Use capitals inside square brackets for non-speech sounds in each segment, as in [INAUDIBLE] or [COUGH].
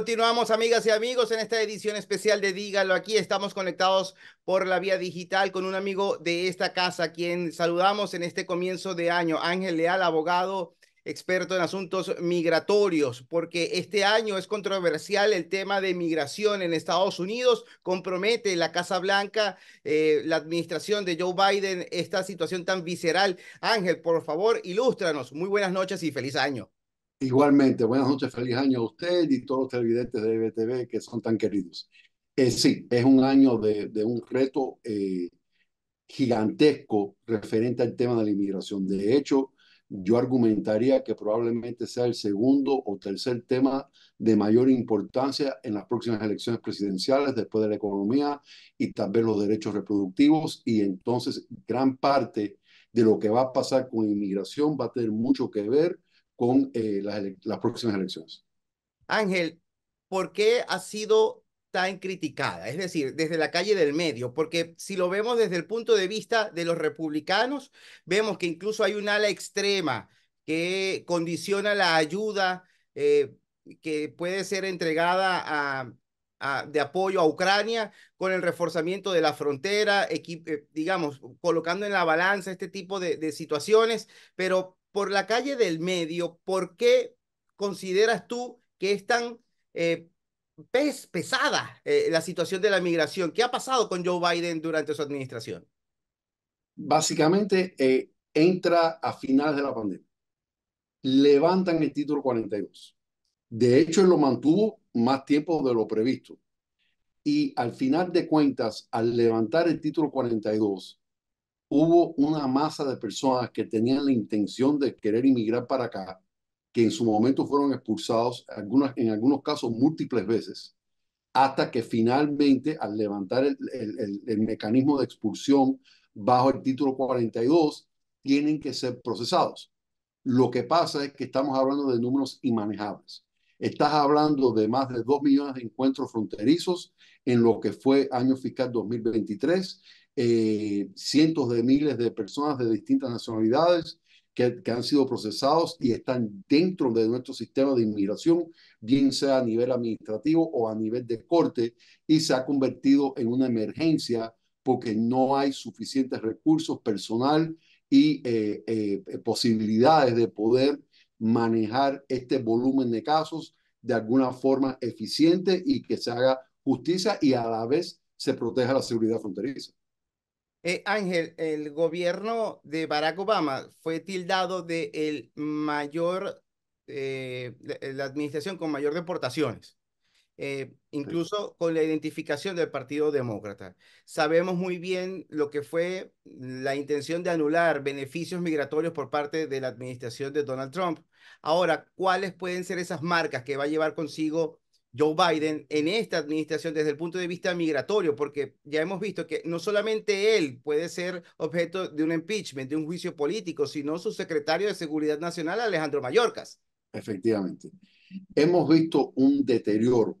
Continuamos, amigas y amigos, en esta edición especial de Dígalo. Aquí estamos conectados por la vía digital con un amigo de esta casa, quien saludamos en este comienzo de año, Ángel Leal, abogado experto en asuntos migratorios, porque este año es controversial el tema de migración en Estados Unidos, compromete la Casa Blanca, eh, la administración de Joe Biden, esta situación tan visceral. Ángel, por favor, ilústranos. Muy buenas noches y feliz año. Igualmente, buenas noches, feliz año a usted y a todos los televidentes de BTV que son tan queridos. Eh, sí, es un año de, un reto eh, gigantesco referente al tema de la inmigración. De hecho, yo argumentaría que probablemente sea el segundo o tercer tema de mayor importancia en las próximas elecciones presidenciales, después de la economía y también los derechos reproductivos. Y entonces, gran parte de lo que va a pasar con inmigración va a tener mucho que ver con eh, las, próximas elecciones. Ángel, ¿por qué ha sido tan criticada? Es decir, desde la calle del medio, porque si lo vemos desde el punto de vista de los republicanos, vemos que incluso hay un ala extrema que condiciona la ayuda eh, que puede ser entregada a, de apoyo a Ucrania con el reforzamiento de la frontera, eh, digamos, colocando en la balanza este tipo de, de situaciones, pero por la calle del medio, ¿por qué consideras tú que es tan eh, pesada eh, la situación de la migración? ¿Qué ha pasado con Joe Biden durante su administración? Básicamente, eh, entra a finales de la pandemia. Levantan el título 42. De hecho, lo mantuvo más tiempo de lo previsto. Y al final de cuentas, al levantar el título 42, hubo una masa de personas que tenían la intención de querer inmigrar para acá, que en su momento fueron expulsados, algunas, en algunos casos múltiples veces, hasta que finalmente al levantar el, el, el, el mecanismo de expulsión bajo el título 42, tienen que ser procesados. Lo que pasa es que estamos hablando de números inmanejables. Estás hablando de más de 2 millones de encuentros fronterizos en lo que fue año fiscal 2023 eh, cientos de miles de personas de distintas nacionalidades que, han sido procesados y están dentro de nuestro sistema de inmigración, bien sea a nivel administrativo o a nivel de corte, y se ha convertido en una emergencia porque no hay suficientes recursos personal y eh, eh, posibilidades de poder manejar este volumen de casos de alguna forma eficiente y que se haga justicia y a la vez se proteja la seguridad fronteriza. Eh, Ángel, el gobierno de Barack Obama fue tildado de el mayor, eh, eh, la administración con mayor deportaciones, incluso con la identificación del Partido Demócrata. Sabemos muy bien lo que fue la intención de anular beneficios migratorios por parte de la administración de Donald Trump. Ahora, ¿cuáles pueden ser esas marcas que va a llevar consigo Joe Biden en esta administración desde el punto de vista migratorio, porque ya hemos visto que no solamente él puede ser objeto de un impeachment, de un juicio político, sino su secretario de Seguridad Nacional, Alejandro Mayorkas. Efectivamente. Hemos visto un deterioro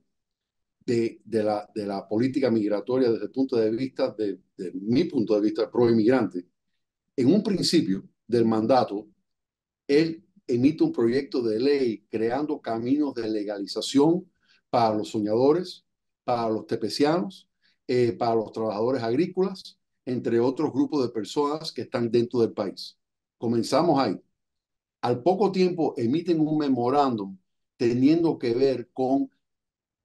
de, de, la, de la política migratoria desde el punto de vista, de, de mi punto de vista, pro-inmigrante. En un principio del mandato, él emite un proyecto de ley creando caminos de legalización para los soñadores, para los tepecianos, eh, para los trabajadores agrícolas, entre otros grupos de personas que están dentro del país. Comenzamos ahí. Al poco tiempo emiten un memorándum teniendo que ver con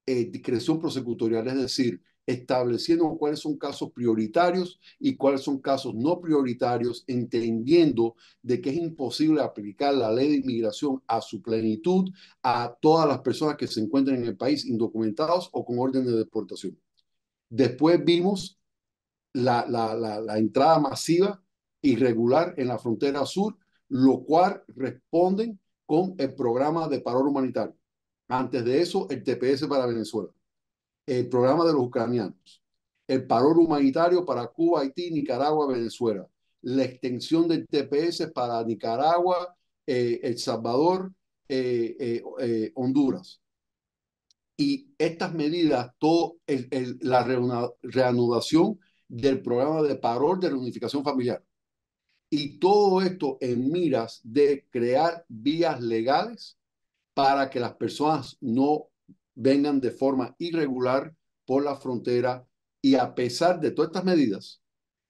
eh, discreción prosecutorial, es decir, estableciendo cuáles son casos prioritarios y cuáles son casos no prioritarios, entendiendo de que es imposible aplicar la ley de inmigración a su plenitud a todas las personas que se encuentran en el país indocumentados o con orden de deportación. Después vimos la, la entrada masiva irregular en la frontera sur, lo cual responden con el programa de paro humanitario. Antes de eso, el TPS para Venezuela el programa de los ucranianos, el paro humanitario para Cuba, Haití, Nicaragua, Venezuela, la extensión del TPS para Nicaragua, eh, El Salvador, eh, eh, Honduras. Y estas medidas, todo la reanudación del programa de parol de reunificación familiar. Y todo esto en miras de crear vías legales para que las personas no vengan de forma irregular por la frontera y a pesar de todas estas medidas,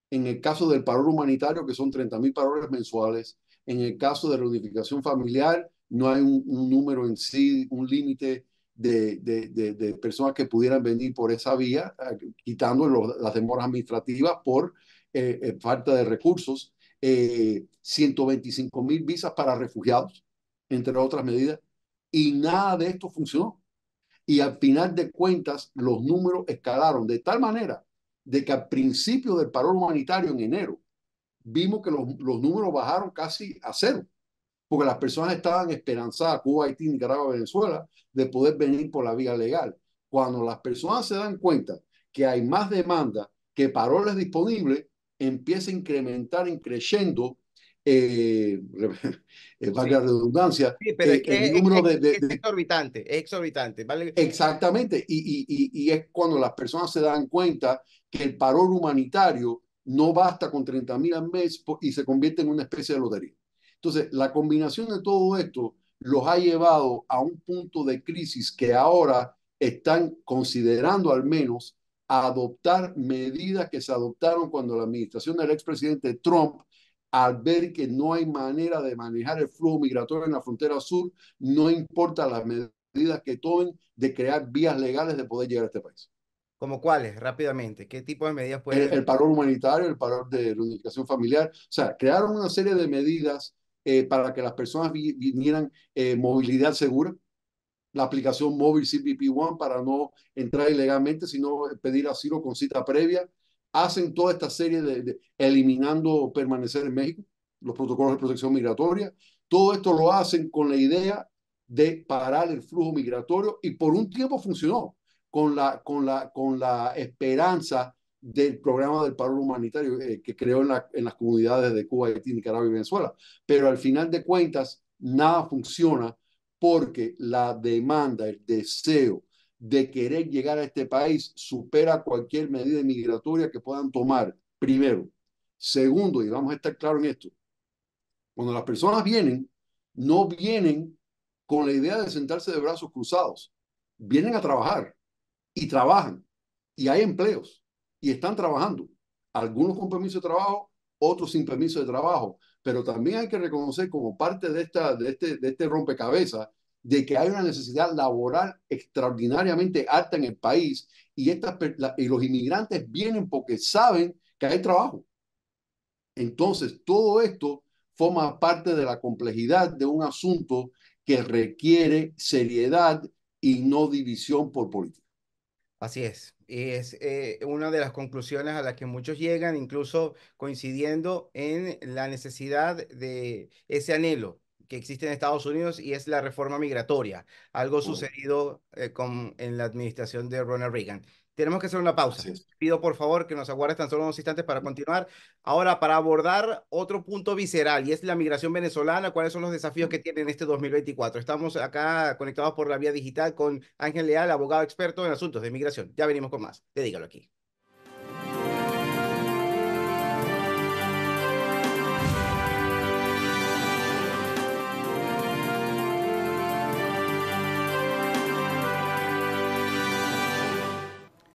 en el caso del paro humanitario, que son 30 mil paroles mensuales, en el caso de reunificación familiar, no hay un, número en sí, un límite de, de, personas que pudieran venir por esa vía, eh, quitando las demoras administrativas por eh, eh, falta de recursos. Eh, 125 mil visas para refugiados, entre otras medidas, y nada de esto funcionó. Y al final de cuentas, los números escalaron de tal manera de que al principio del paro humanitario en enero, vimos que los, números bajaron casi a cero, porque las personas estaban esperanzadas, Cuba, Haití, Nicaragua, Venezuela, de poder venir por la vía legal. Cuando las personas se dan cuenta que hay más demanda que paroles disponibles, empieza a incrementar, creciendo eh, [LAUGHS] eh, valga la redundancia, el número de, exorbitante, exorbitante. Vale. Exactamente, y, y, y, es cuando las personas se dan cuenta que el paro humanitario no basta con 30 mil al mes y se convierte en una especie de lotería. Entonces, la combinación de todo esto los ha llevado a un punto de crisis que ahora están considerando al menos adoptar medidas que se adoptaron cuando la administración del expresidente Trump al ver que no hay manera de manejar el flujo migratorio en la frontera sur, no importa las medidas que tomen de crear vías legales de poder llegar a este país. ¿Como cuáles? Rápidamente, ¿qué tipo de medidas pueden El, paro humanitario, el paro de reunificación familiar, o sea, crearon una serie de medidas eh, para que las personas vinieran eh, movilidad segura, la aplicación móvil CBP One para no entrar ilegalmente, sino eh, pedir asilo con cita previa, hacen toda esta serie de, eliminando permanecer en México, los protocolos de protección migratoria. Todo esto lo hacen con la idea de parar el flujo migratorio y por un tiempo funcionó con la, con la, con la esperanza del programa del paro humanitario eh, que creó en, la, en, las comunidades de Cuba, Haití, Nicaragua y Venezuela. Pero al final de cuentas, nada funciona porque la demanda, el deseo de querer llegar a este país supera cualquier medida migratoria que puedan tomar, primero. Segundo, y vamos a estar claros en esto, cuando las personas vienen, no vienen con la idea de sentarse de brazos cruzados, vienen a trabajar y trabajan y hay empleos y están trabajando, algunos con permiso de trabajo, otros sin permiso de trabajo, pero también hay que reconocer como parte de, esta, de, este, de este rompecabezas de que hay una necesidad laboral extraordinariamente alta en el país y, estas, y los inmigrantes vienen porque saben que hay trabajo. Entonces, todo esto forma parte de la complejidad de un asunto que requiere seriedad y no división por política. Así es. Y es eh, una de las conclusiones a las que muchos llegan, incluso coincidiendo en la necesidad de ese anhelo que existe en Estados Unidos y es la reforma migratoria, algo sucedido eh, con, en la administración de Ronald Reagan. Tenemos que hacer una pausa. Pido por favor que nos aguardes tan solo unos instantes para continuar. Ahora, para abordar otro punto visceral y es la migración venezolana, ¿cuáles son los desafíos que tiene en este 2024? Estamos acá conectados por la vía digital con Ángel Leal, abogado experto en asuntos de migración. Ya venimos con más. Te dígalo aquí.